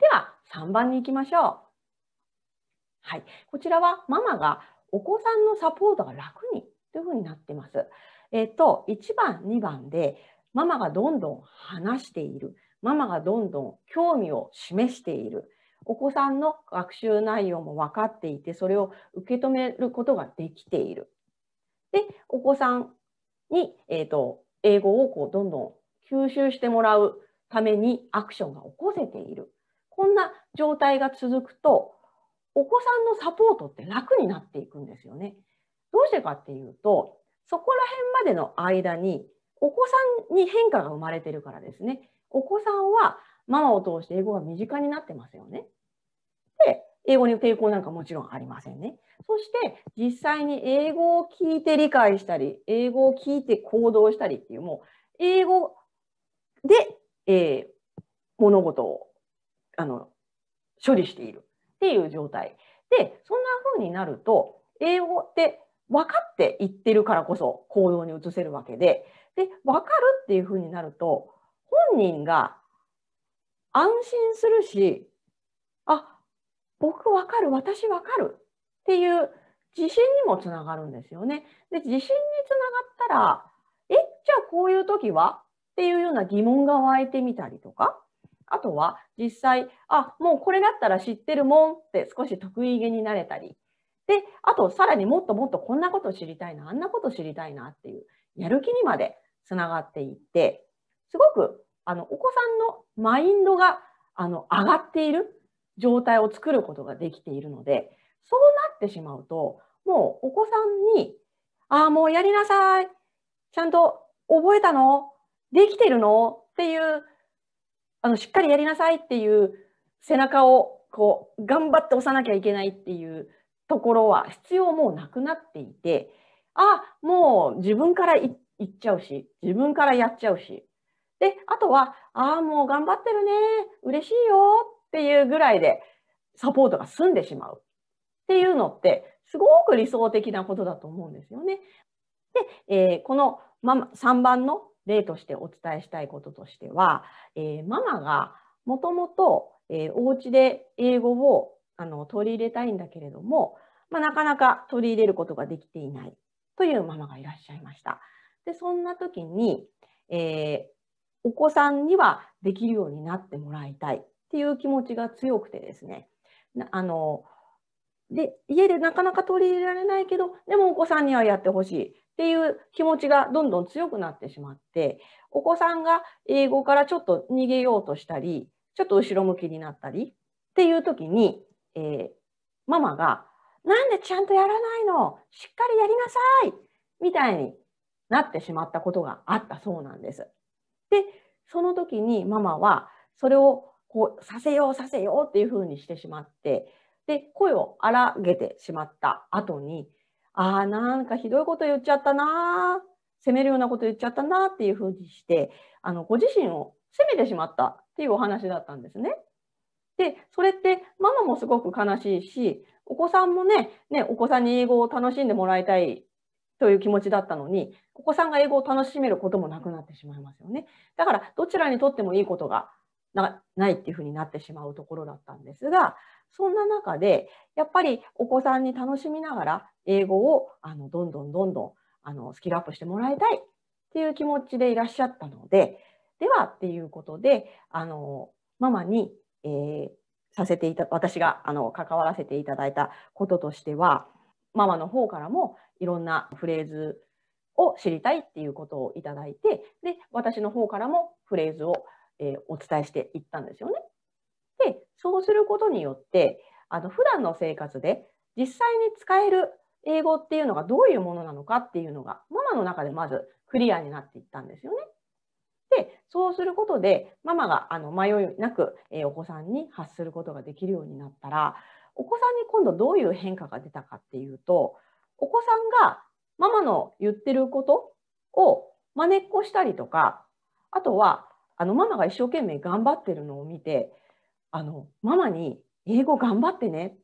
では、3番に行きましょう。はい。こちらはママがお子さんのサポートが楽にというふうになってます。えっと、1番、2番で、ママがどんどん話している。ママがどんどん興味を示している。お子さんの学習内容も分かっていて、それを受け止めることができている。で、お子さんに、えっ、と、英語をこうどんどん吸収してもらうためにアクションが起こせている。こんな状態が続くと、お子さんのサポートって楽になっていくんですよね。どうしてかっていうと、そこら辺までの間に、お子さんに変化が生まれてるからですね。お子さんはママを通して英語が身近になってますよね。で、英語に抵抗なんかもちろんありませんね。そして実際に英語を聞いて理解したり、英語を聞いて行動したりっていう、もう英語で、えー、物事をあの処理しているっていう状態。で、そんな風になると、英語って分かって言ってるからこそ行動に移せるわけで、で、分かるっていう風になると、本人が安心するし、あ、僕分かる、私分かるっていう自信にもつながるんですよね。で、自信につながったら、え、じゃあこういう時はっていうような疑問が湧いてみたりとか、あとは実際、あ、もうこれだったら知ってるもんって少し得意げになれたり、で、あとさらにもっともっとこんなこと知りたいな、あんなこと知りたいなっていう、やる気にまでつながっていって、すごく、あの、お子さんのマインドが、あの、上がっている状態を作ることができているので、そうなってしまうと、もうお子さんに、ああ、もうやりなさい。ちゃんと覚えたのできてるのっていうあのしっかりやりなさいっていう背中をこう頑張って押さなきゃいけないっていうところは必要もうなくなっていてあもう自分から言っちゃうし自分からやっちゃうしであとはああもう頑張ってるね嬉しいよっていうぐらいでサポートが済んでしまうっていうのってすごく理想的なことだと思うんですよね。で、えー、この3番の例としてお伝えしたいこととしては、えー、ママがもともと、えお家で英語をあの取り入れたいんだけれども、まあ、なかなか取り入れることができていないというママがいらっしゃいました。でそんな時に、えー、お子さんにはできるようになってもらいたいっていう気持ちが強くてですねあので家でなかなか取り入れられないけどでもお子さんにはやってほしいっていう気持ちがどんどん強くなってしまってお子さんが英語からちょっと逃げようとしたりちょっと後ろ向きになったりっていう時に、えー、ママが「なんでちゃんとやらないのしっかりやりなさい!」みたいになってしまったことがあったそうなんです。でその時にママはそれをこうさせようさせようっていうふうにしてしまってで声を荒げてしまった後にああなんかひどいこと言っちゃったな責めるようなこと言っちゃったなっていうふうにしてあのご自身を責めてしまったっていうお話だったんですね。でそれってママもすごく悲しいしお子さんもねねお子さんに英語を楽しんでもらいたいという気持ちだったのにお子さんが英語を楽しめることもなくなってしまいますよね。だからどちらにとってもいいことがなないっていうふうになってしまうところだったんですがそんな中で、やっぱりお子さんに楽しみながら英語をあのどんどんどんどんあのスキルアップしてもらいたいっていう気持ちでいらっしゃったので、ではっていうことで、あのママに、えー、させていた、私があの関わらせていただいたこととしては、ママの方からもいろんなフレーズを知りたいっていうことをいただいて、で、私の方からもフレーズを、えー、お伝えしていったんですよね。で、そうすることによって、あの普段の生活で実際に使える英語っていうのがどういうものなのかっていうのが、ママの中でまずクリアになっていったんですよね。で、そうすることで、ママがあの迷いなく、えお子さんに発することができるようになったら、お子さんに今度どういう変化が出たかっていうと、お子さんがママの言ってることを真似っこしたりとか、あとは、あのママが一生懸命頑張ってるのを見て、あのママに英語頑張ってね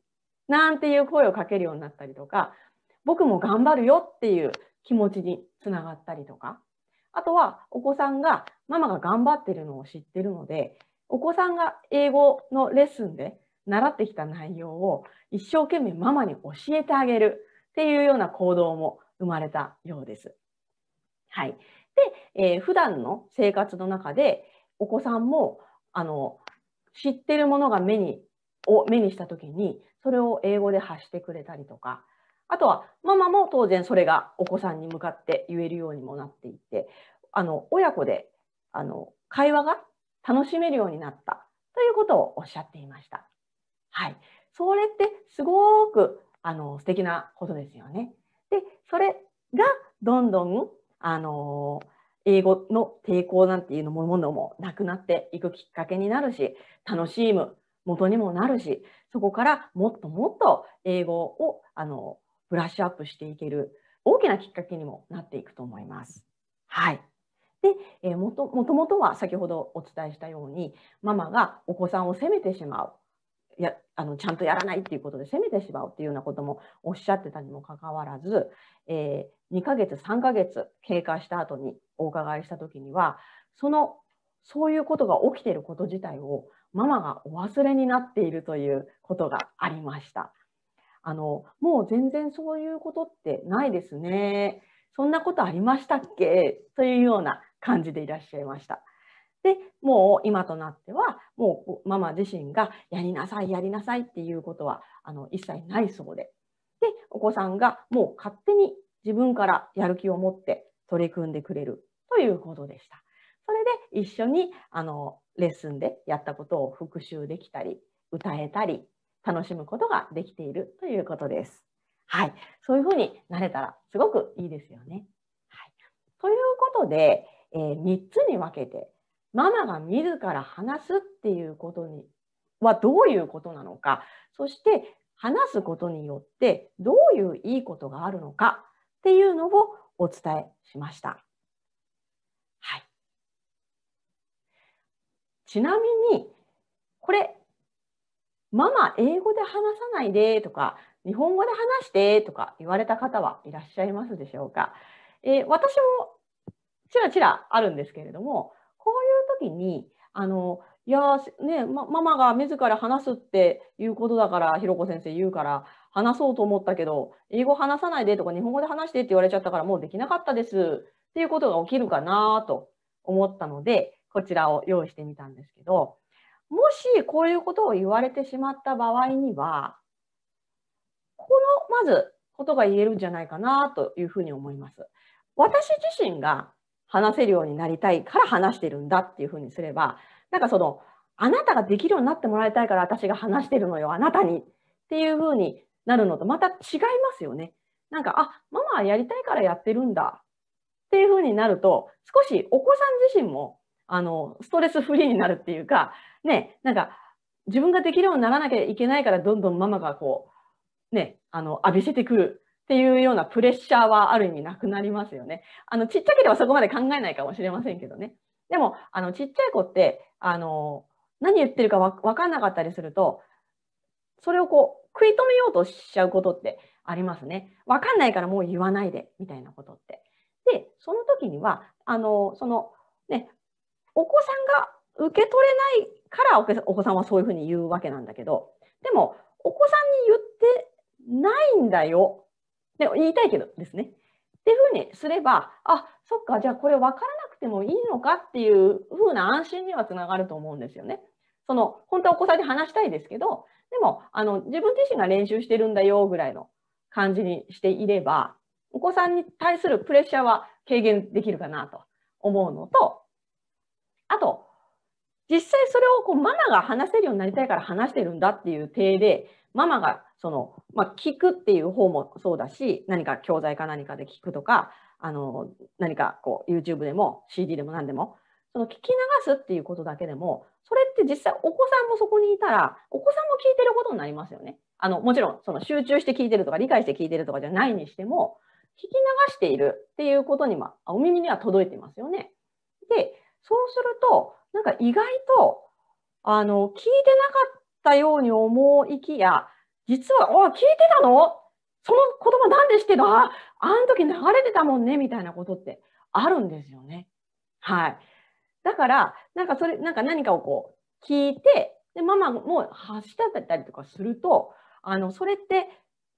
なんていう声をかけるようになったりとか僕も頑張るよっていう気持ちにつながったりとかあとはお子さんがママが頑張ってるのを知ってるのでお子さんが英語のレッスンで習ってきた内容を一生懸命ママに教えてあげるっていうような行動も生まれたようです。はい、で、えー、普段の生活の中でお子さんもあの知ってるものが目にを目にした時にそれを英語で発してくれたりとかあとはママも当然それがお子さんに向かって言えるようにもなっていてあの親子であの会話が楽しめるようになったということをおっしゃっていました。はい、それってすごくあの素敵なことですよね。でそれがどんどんあのー英語の抵抗なんていうものもなくなっていくきっかけになるし、楽しむ元にもなるし、そこからもっともっと英語をあのブラッシュアップしていける大きなきっかけにもなっていくと思います。はい。で、えー、もともともとは先ほどお伝えしたように、ママがお子さんを責めてしまう。やあのちゃんとやらないっていうことで責めてしまうっていうようなこともおっしゃってたにもかかわらず、えー、2ヶ月3ヶ月経過した後にお伺いした時にはそのそういうことが起きていること自体をママがお忘れになっているということがありました。あのもう全然そういうことってないですね。そんなことありましたっけというような感じでいらっしゃいました。でもう今となってはもうママ自身がやりなさいやりなさいっていうことはあの一切ないそうででお子さんがもう勝手に自分からやる気を持って取り組んでくれるいうことでした。それで一緒にあのレッスンでやったことを復習できたり、歌えたり、楽しむことができているということです。はい。そういうふうになれたらすごくいいですよね。はい。ということで、えー、3つに分けて、ママが自ら話すっていうことにはどういうことなのか、そして話すことによってどういういいことがあるのかっていうのをお伝えしました。ちなみに、これ、ママ、英語で話さないでとか、日本語で話してとか言われた方はいらっしゃいますでしょうか。えー、私もちらちらあるんですけれども、こういう時に、あの、いやね、ま、ママが自ら話すっていうことだから、ひろこ先生言うから、話そうと思ったけど、英語話さないでとか、日本語で話してって言われちゃったから、もうできなかったですっていうことが起きるかなと思ったので、こちらを用意してみたんですけど、もしこういうことを言われてしまった場合には、この、まず、ことが言えるんじゃないかなというふうに思います。私自身が話せるようになりたいから話してるんだっていうふうにすれば、なんかその、あなたができるようになってもらいたいから私が話してるのよ、あなたにっていうふうになるのとまた違いますよね。なんか、あ、ママはやりたいからやってるんだっていうふうになると、少しお子さん自身もあの、ストレスフリーになるっていうか、ね、なんか、自分ができるようにならなきゃいけないから、どんどんママがこう、ね、あの、浴びせてくるっていうようなプレッシャーはある意味なくなりますよね。あの、ちっちゃければそこまで考えないかもしれませんけどね。でも、あの、ちっちゃい子って、あの、何言ってるかわかんなかったりすると、それをこう、食い止めようとしちゃうことってありますね。わかんないからもう言わないで、みたいなことって。で、その時には、あの、その、ね、お子さんが受け取れないからお子さんはそういうふうに言うわけなんだけどでもお子さんに言ってないんだよで言いたいけどですねっていうふうにすればあそっかじゃあこれ分からなくてもいいのかっていうふうな安心にはつながると思うんですよね。その本当はお子さんに話したいですけどでもあの自分自身が練習してるんだよぐらいの感じにしていればお子さんに対するプレッシャーは軽減できるかなと思うのとあと、実際それをこうママが話せるようになりたいから話してるんだっていう体で、ママがその、まあ、聞くっていう方もそうだし、何か教材か何かで聞くとか、あの何かこう YouTube でも CD でも何でも、その聞き流すっていうことだけでも、それって実際お子さんもそこにいたら、お子さんも聞いてることになりますよね。あのもちろんその集中して聞いてるとか理解して聞いてるとかじゃないにしても、聞き流しているっていうことに、まあ、お耳には届いてますよね。で、そうすると、なんか意外と、あの、聞いてなかったように思いきや、実は、あ、聞いてたのその言葉なんで知ってたあ、あの時流れてたもんね、みたいなことってあるんですよね。はい。だから、なんかそれ、なんか何かをこう、聞いて、で、ママも発したったりとかすると、あの、それって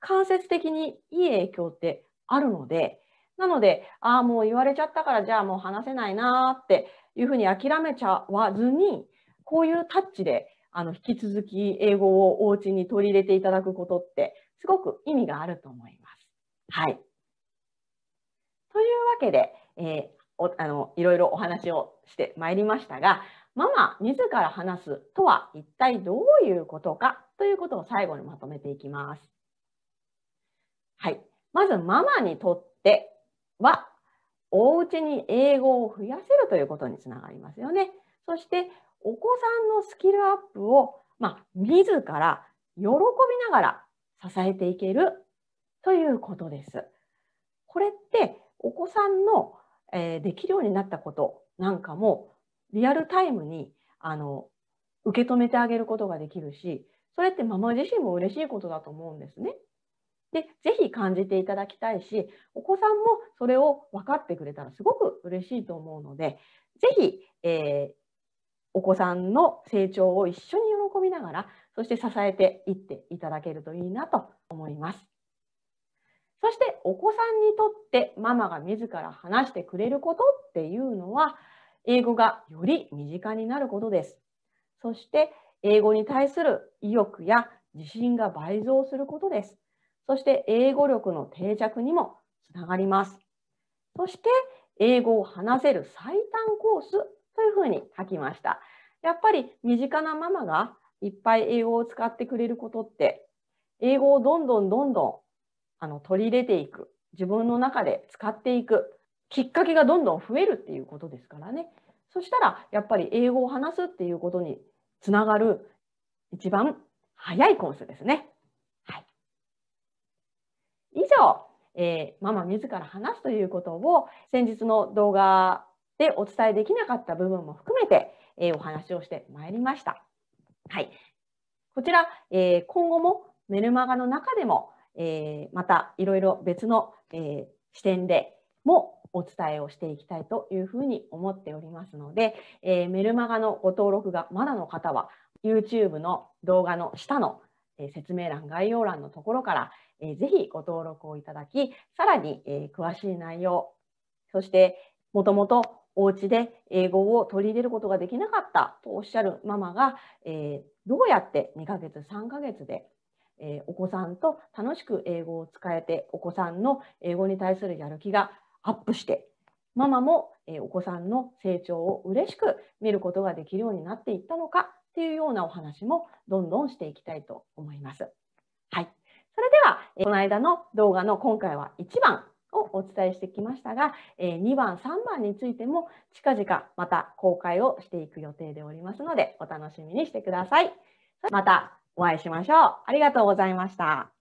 間接的にいい影響ってあるので、なので、ああ、もう言われちゃったから、じゃあもう話せないなーっていうふうに諦めちゃわずに、こういうタッチであの引き続き英語をお家に取り入れていただくことってすごく意味があると思います。はい。というわけで、えー、おあのいろいろお話をしてまいりましたが、ママ自ら話すとは一体どういうことかということを最後にまとめていきます。はい。まずママにとってはおうちに英語を増やせるということにつながりますよね。そしてお子さんのスキルアップを、まあ、自ら喜びながら支えていけるということです。これってお子さんの、えー、できるようになったことなんかもリアルタイムにあの受け止めてあげることができるしそれってママ自身も嬉しいことだと思うんですね。で、ぜひ感じていただきたいし、お子さんもそれを分かってくれたらすごく嬉しいと思うので、ぜひ、えー、お子さんの成長を一緒に喜びながら、そして支えていっていただけるといいなと思います。そしてお子さんにとってママが自ら話してくれることっていうのは、英語がより身近になることです。そして英語に対する意欲や自信が倍増することです。そして英語力の定着にもつながります。そして英語を話せる最短コースというふうに書きました。やっぱり身近なママがいっぱい英語を使ってくれることって英語をどんどんどんどんあの取り入れていく自分の中で使っていくきっかけがどんどん増えるっていうことですからねそしたらやっぱり英語を話すっていうことにつながる一番早いコースですね。以上、えー、ママ自ら話すということを先日の動画でお伝えできなかった部分も含めて、えー、お話をしてまいりました。はい、こちら、えー、今後もメルマガの中でも、えまたいろいろ別の、え視点でもお伝えをしていきたいというふうに思っておりますので、えメルマガのご登録がまだの方は YouTube の動画の下の説明欄、概要欄のところから、えぜひご登録をいただき、さらに、え詳しい内容、そしてもともとお家で英語を取り入れることができなかったとおっしゃるママが、えどうやって2ヶ月、3ヶ月で、えお子さんと楽しく英語を使えて、お子さんの英語に対するやる気がアップして、ママも、えお子さんの成長を嬉しく見ることができるようになっていったのかっていうようなお話もどんどんしていきたいと思います。はい。それでは、この間の動画の今回は1番をお伝えしてきましたが、2番、3番についても近々また公開をしていく予定でおりますので、お楽しみにしてください。またお会いしましょう。ありがとうございました。